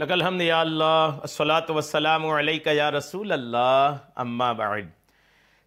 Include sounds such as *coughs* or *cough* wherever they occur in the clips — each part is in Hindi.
लकलहमद वसलाम या रसूल अल्लाह अम्मा बाद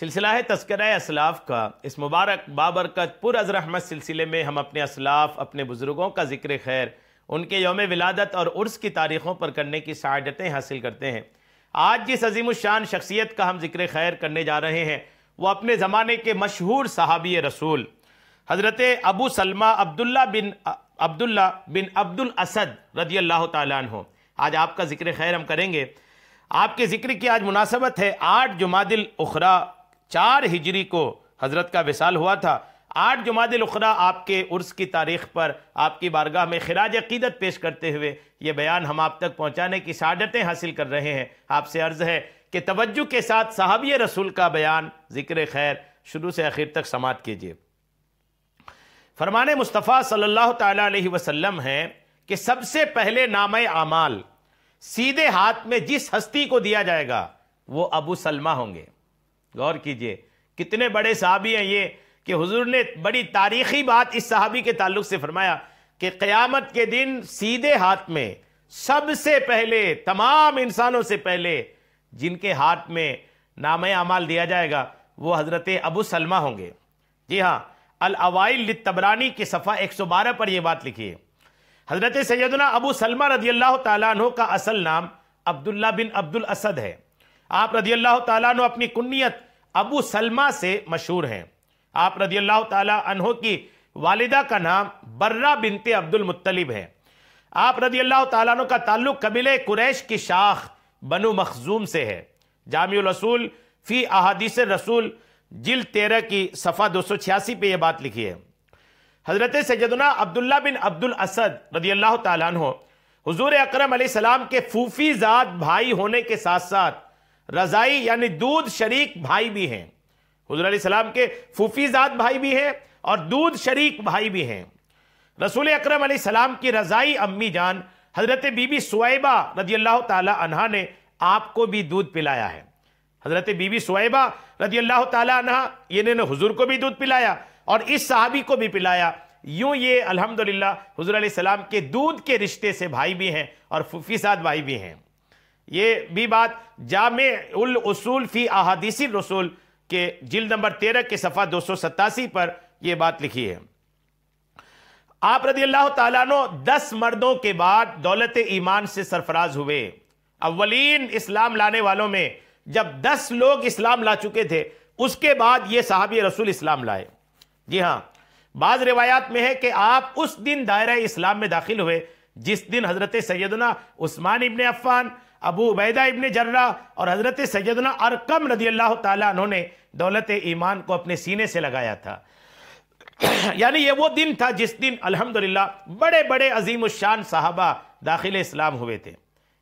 सिलसिला है तस्कर असलाफ़ का इस मुबारक बाबरकत पुरज रहमत सिलसिले में हम अपने असलाफ़ अपने बुज़ुर्गों का ज़िक्र खैर उनके योम विलादत और उर्स की तारीख़ों पर करने की शहादतें हासिल करते हैं आज जिस अजीम शान शख्सियत का हम ज़िक्र खैर करने जा रहे हैं वह अपने ज़माने के मशहूर सहाबी रसूल हज़रत अबू सलमा अब्दुल्ला बिन अब्दुल्ला बिन अब्दुल असद रदी अल्लाह तु आज आपका ज़िक्र खैर हम करेंगे आपके ज़िक्र की आज मुनासबत है आठ जुमादिल उखरा चार हिजरी को हज़रत का विसाल हुआ था आठ जुमादिल उखरा आपके उर्स की तारीख पर आपकी बारगाह में खराज अकीदत पेश करते हुए ये बयान हम आप तक पहुँचाने की शहादतें हासिल कर रहे हैं आपसे अर्ज़ है कि तवज्जो के साथ साहबी रसूल का बयान ज़िक्र खैर शुरू से आखिर तक समाप्त कीजिए फरमान मुस्तफ़ा सल्लल्लाहु अलैहि वसल्लम हैं कि सबसे पहले नाम आमाल सीधे हाथ में जिस हस्ती को दिया जाएगा वो अबू सलमा होंगे गौर कीजिए कितने बड़े सहाबी हैं ये कि हुजूर ने बड़ी तारीखी बात इस सहाबी के ताल्लुक से फरमाया कि क़यामत के दिन सीधे हाथ में सबसे पहले तमाम इंसानों से पहले जिनके हाथ में नाम अमाल दिया जाएगा वो हज़रत अबू सलमा होंगे जी हाँ अल अवाइल तबरानी की सफ़ा 112 पर यह बात लिखी है हज़रत सैदना अबू सलमा रजी अल्लाह तु का असल नाम अब्दुल्ला बिन अब्दुल असद है आप रजी अल्लाह तु अपनी कुन्नीत अबू सलमा से मशहूर हैं आप रजी अल्लाह तु की वालिदा का नाम बर्रा बिनते अब्दुल मुतलिब है आप रजी अल्लाह तु का ताल्लुक कबीले कुरैश की शाख बनु मखजूम से है जामिल रसूल फ़ी अहादीस रसूल जिल तेरह की सफ़ा दो सौ छियासी पर यह बात लिखी है हज़रत सजदना अब्दुल्ला बिन अब्दुल असद रदी अल्लाह तु हजूर अक्रम सलाम के फूफी ज़ात भाई होने के साथ साथ रज़ाई यानी दूध शरीक भाई भी हैं हजूर सलाम के फूफी ज़ात भाई भी हैं और दूध शरीक भाई भी हैं रसूल अक्रम सलाम की रज़ाई अम्मी जान हज़रत बीबी सुबा रजी अल्लाह तह ने आपको भी दूध पिलाया है हज़रत बीबी सुबा रजी अल्लाह तह हजूर को भी दूध पिलाया और इस साहबी को भी पिलाया यूं ये अल्हम्दुलिल्लाह हुजूर सलाम के दूध के रिश्ते से भाई भी हैं और फूफी साथ भाई भी हैं ये भी बात जाम उल उसूल फ़ी अहादीसी रसूल के जिल नंबर तेरह के सफ़ा दो सौ सत्तासी पर यह बात लिखी है आप रदी अल्लाह तु दस मर्दों के बाद दौलत ईमान से सरफराज हुए अव्वलीन इस्लाम लाने वालों में जब दस लोग इस्लाम ला चुके थे उसके बाद ये साहबी रसूल इस्लाम लाए जी हाँ बाज रिवायात में है कि आप उस दिन दायरा इस्लाम में दाखिल हुए जिस दिन हज़रत सैदना उस्मान इबन अफ़ान अबू उबैदा इबन जर्रा और हज़रत सैदना अरकम रदी अल्लाह तु ने दौलत ईमान को अपने सीने से लगाया था *clears throat* यानी यह वो दिन था जिस दिन अल्हम्दुलिल्लाह बड़े बड़े अजीम शान साहबा दाखिल इस्लाम हुए थे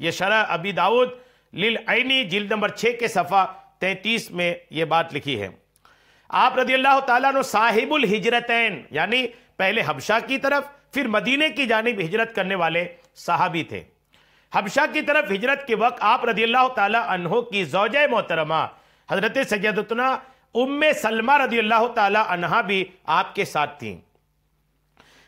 ये शरा अबी दाऊद लिल आईनी जिल नंबर छः के सफ़ा तैतीस में ये बात लिखी है आप रजी अल्लाह तु साहिबुल हिजरतैन यानी पहले हबशा की तरफ फिर मदीने की जानब हिजरत करने वाले साहबी थे हबशा की तरफ हिजरत के वक्त आप रजी अल्लाह तहो की जौज मोहतरमा हजरत सैदतना उम सलमा रजी अल्लाह तहा भी आपके साथ थी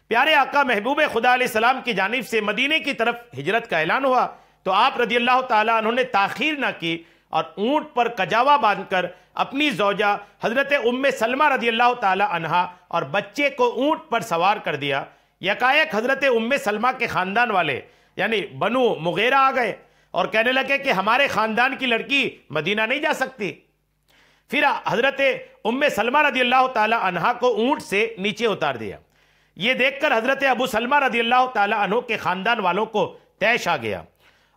प्यारे आका महबूब खुदा सलाम की जानब से मदीने की तरफ हिजरत का ऐलान हुआ तो आप रजी अल्लाह तु ने ताखीर ना की और ऊंट पर कजावा बांधकर अपनी जोजा हज़रत उम्म सलमा रजी अल्लाह तहा और बच्चे को ऊंट पर सवार कर दिया यकायक हज़रत उम्म सलमा के ख़ानदान वाले यानी बनु मुगेरा आ गए और कहने लगे कि हमारे ख़ानदान की लड़की मदीना नहीं जा सकती फिर हज़रत उम्म सलमा रजी अल्लाह तहा को ऊंट से नीचे उतार दिया ये देखकर हज़रत अबू सलमा रजी अल्लाह तहों के ख़ानदान वालों को तैश आ गया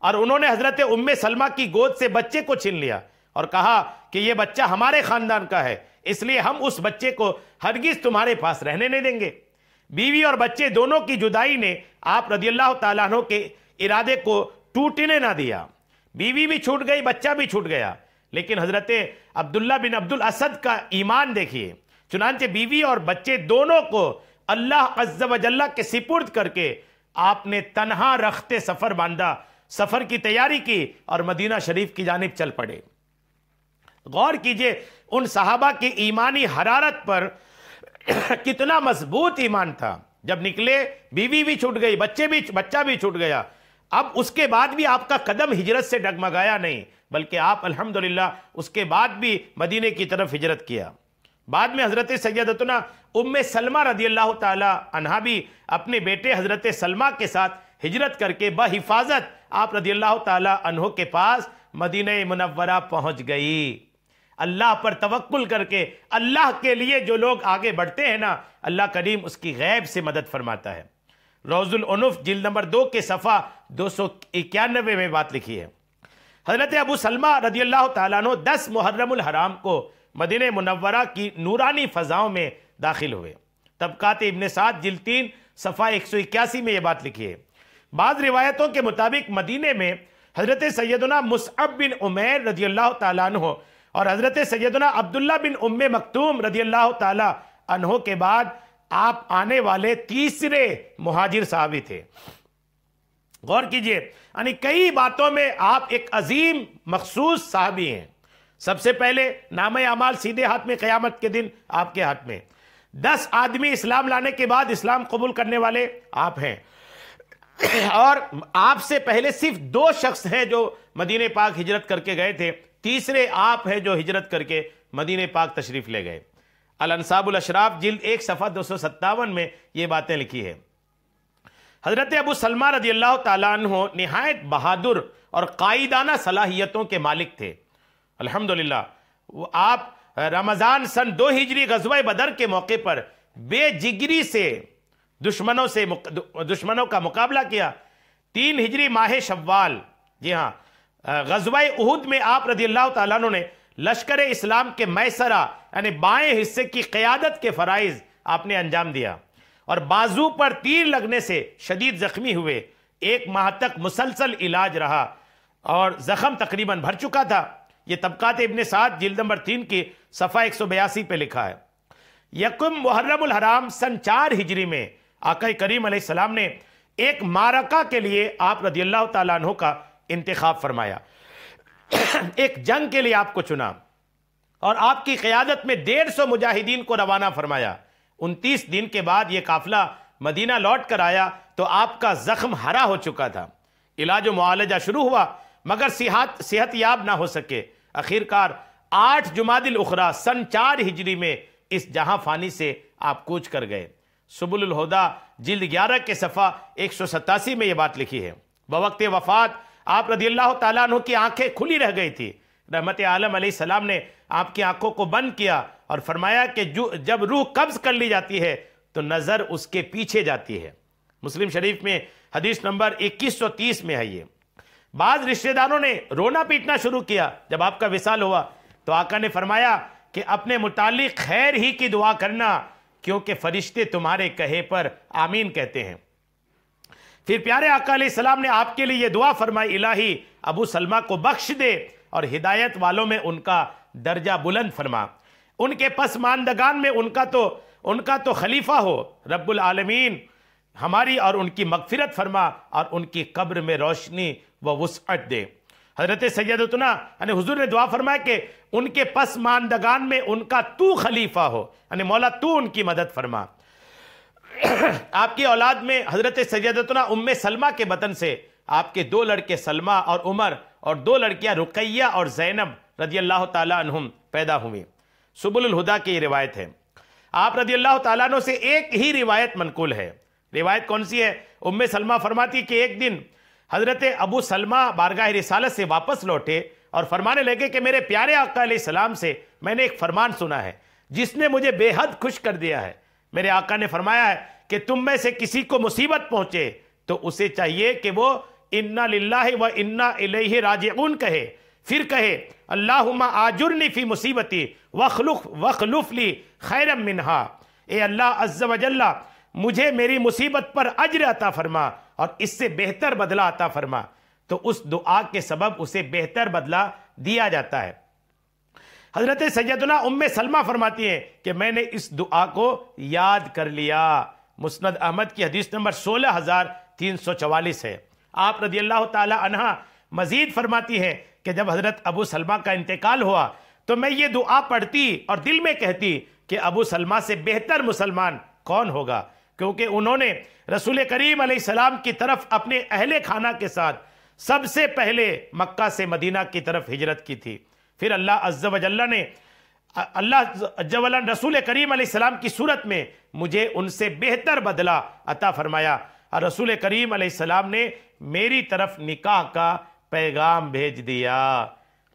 और उन्होंने हजरत उम्मे सलमा की गोद से बच्चे को छीन लिया और कहा कि यह बच्चा हमारे खानदान का है इसलिए हम उस बच्चे को हरगिज तुम्हारे पास रहने नहीं देंगे बीवी और बच्चे दोनों की जुदाई ने आप रजील्ला तु के इरादे को टूटने ना दिया बीवी भी छूट गई बच्चा भी छूट गया लेकिन हजरत अब्दुल्ला बिन अब्दुल असद का ईमान देखिए चुनानचे बीवी और बच्चे दोनों को अल्लाह अज्जा वजल्ला के सिपुर्द करके आपने तनहा रखते सफ़र बांधा सफर की तैयारी की और मदीना शरीफ की जानब चल पड़े गौर कीजिए उन साहबा की ईमानी हरारत पर *clears throat* कितना मजबूत ईमान था जब निकले बीवी भी छूट गई बच्चे भी बच्चा भी छूट गया अब उसके बाद भी आपका कदम हिजरत से डगमगाया नहीं बल्कि आप अल्हम्दुलिल्लाह उसके बाद भी मदीने की तरफ हिजरत किया बाद में हज़रत सैदतना उम सलमा रदी अल्लाह तहा भी अपने बेटे हज़रत सलमा के साथ हिजरत करके बहिफाजत आप रदी अल्लाह तहो के पास मदीन मुनवरा पहुंच गई अल्लाह पर तवक्ल करके अल्लाह के लिए जो लोग आगे बढ़ते हैं ना अल्लाह करीम उसकी गैब से मदद फरमाता है रोज़ुलनफ़ जिल नंबर दो के सफ़ा दो सौ इक्यानवे में बात लिखी है हज़रत अबू सलमा रदी अल्लाह तु दस मुहर्रम को मदीन मुनवरा की नूरानी फ़ज़ाओं में दाखिल हुए तबक़ात इबन सात जिल तीन सफ़ा एक सौ इक्यासी में यह बात लिखी है बाद रिवायतों के मुताबिक मदीने में हज़रत सैदना मुसअब बिन उमैर रजी अल्लाह तहो और हज़रत सैदना अब्दुल्ला बिन उम मखतूम रजी अल्लाह तहो के बाद आप आने वाले तीसरे मुहाजिर साहबी थे गौर कीजिए यानी कई बातों में आप एक अजीम मखसूस साहबी हैं सबसे पहले नाम अमाल सीधे हाथ में क़यामत के दिन आपके हाथ में दस आदमी इस्लाम लाने के बाद इस्लाम कबूल करने वाले आप हैं *coughs* और आपसे पहले सिर्फ दो शख्स हैं जो मदीने पाक हिजरत करके गए थे तीसरे आप हैं जो हिजरत करके मदीने पाक तशरीफ़ ले गए अलसाबुल अशराफ जिल्द एक सफ़ा दो सौ सत्तावन में ये बातें लिखी है हज़रत अबू सलमा रजी अल्लाह तहो नहायत बहादुर और कायदाना सलाहियतों के मालिक थे अल्हम्दुलिल्लाह आप रमज़ान सन दो हिजरी गजवा बदर के मौके पर बेजिगरी से दुश्मनों से दुश्मनों का मुकाबला किया तीन हिजरी माह शव्वाल जी हाँ गजवा उहद में आप रजी अल्लाह तु ने लश्कर इस्लाम के मैसरा यानी बाएं हिस्से की क़्यादत के फ़रज़ आपने अंजाम दिया और बाजू पर तीर लगने से शदीद ज़ख्मी हुए एक माह तक मुसलसल इलाज रहा और जख्म तकरीबन भर चुका था ये तबक़ात इबन सात जिल्द नंबर तीन की सफ़ा एक सौ बयासी पर लिखा है यकुम मुहर्रम हराम सन चार हिजरी में आका करीम सलाम ने एक मारका के लिए आप रजी अल्लाह तु का इंतखब फरमाया *clears throat* एक जंग के लिए आपको चुना और आपकी क़्यादत में डेढ़ सौ मुजाहिदीन को रवाना फरमाया उनतीस दिन के बाद यह काफिला मदीना लौट कर आया तो आपका ज़ख्म हरा हो चुका था इलाज मुआलजा शुरू हुआ मगर सेहत सेहत याब ना हो सके आखिरकार आठ जुमादिल उखरा सन चार हिजरी में इस जहां फानी से आप कूच कर गए सबुलहुदा जिल्द ग्यारह के सफ़ा एक सौ सतासी में ये बात लिखी है बवक्त वफ़ात आप रदी अल्लाह तु की आंखें खुली रह गई थी रहमत आलम सलाम ने आपकी आंखों को बंद किया और फरमाया कि जब रूह कब्ज़ कर ली जाती है तो नज़र उसके पीछे जाती है मुस्लिम शरीफ में हदीस नंबर 2130 में है ये बाद रिश्तेदारों ने रोना पीटना शुरू किया जब आपका विशाल हुआ तो आका ने फरमाया कि अपने मुतालिक खैर ही की दुआ करना क्योंकि फरिश्ते तुम्हारे कहे पर आमीन कहते हैं फिर प्यारे अकाम ने आपके लिए यह दुआ फरमाई इलाही अबू सलमा को बख्श दे और हिदायत वालों में उनका दर्जा बुलंद फरमा उनके पसमानदगान में उनका तो उनका तो खलीफा हो रब्बुल आलमीन हमारी और उनकी मगफिरत फरमा और उनकी कब्र में रोशनी व वसअत दे हजरत उतना यानी हजूर ने दुआ फरमाया कि उनके मानदगान में उनका तू खलीफा हो यानी मौला तू उनकी मदद फरमा *clears throat* आपकी औलाद में हजरत उतना उम सलमा के बतन से आपके दो लड़के सलमा और उमर और दो लड़कियां रुकैया और जैनब रजी अल्लाह तुम पैदा हुई सुबुलहुदा की रिवायत है आप रजी अल्लाह तु से एक ही रिवायत मनकूल है रिवायत कौन सी है उम सलमा फरमाती कि एक दिन हज़रत अबू सलमा बारगाह रिसालत से वापस लौटे और फरमाने लगे कि मेरे प्यारे आका सलाम से मैंने एक फरमान सुना है जिसने मुझे बेहद खुश कर दिया है मेरे आका ने फरमाया है कि तुम में से किसी को मुसीबत पहुंचे तो उसे चाहिए कि वो इन्ना ला व इन्ना इलेह कहे फिर कहे अल्लाह आजुर्नी फ़ी मुसीबती वखलुफ वखलुफ ली खैरम मिनहा ए अल्लाह अज्जा वजल्ला मुझे मेरी मुसीबत पर अजर अता फरमा और इससे बेहतर बदला आता फरमा तो उस दुआ के सबब उसे बेहतर बदला दिया जाता है हजरत सैदुल्ला उम्म सलमा फरमाती हैं कि मैंने इस दुआ को याद कर लिया मुस्नद अहमद की हदीस नंबर सोलह हजार तीन सौ चवालीस है आप रदी अल्लाह तह मजीद फरमाती हैं कि जब हजरत अबू सलमा का इंतकाल हुआ तो मैं ये दुआ पढ़ती और दिल में कहती कि अबू सलमा से बेहतर मुसलमान कौन होगा क्योंकि उन्होंने रसूल करीम सलाम की तरफ अपने अहले खाना के साथ सबसे पहले मक्का से मदीना की तरफ हिजरत की थी फिर अल्लाह अज्जवजल्ला ने अल्लाह अज्जवल्ला रसूल करीम सलाम की सूरत में मुझे उनसे बेहतर बदला अता फरमाया और रसूल करीम सलाम ने मेरी तरफ निकाह का पैगाम भेज दिया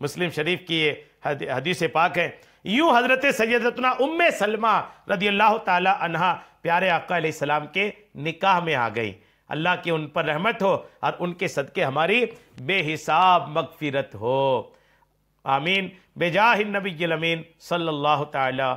मुस्लिम शरीफ की ये हदीस पाक है यूं हजरत सैदतना उम सलमा रदी अल्लाह तहा प्यारे आका के निकाह में आ गई अल्लाह की उन पर रहमत हो और उनके सदक़े हमारी बेहिसाब मगफिरत हो आमीन बेजा नबी अमीन सल्ला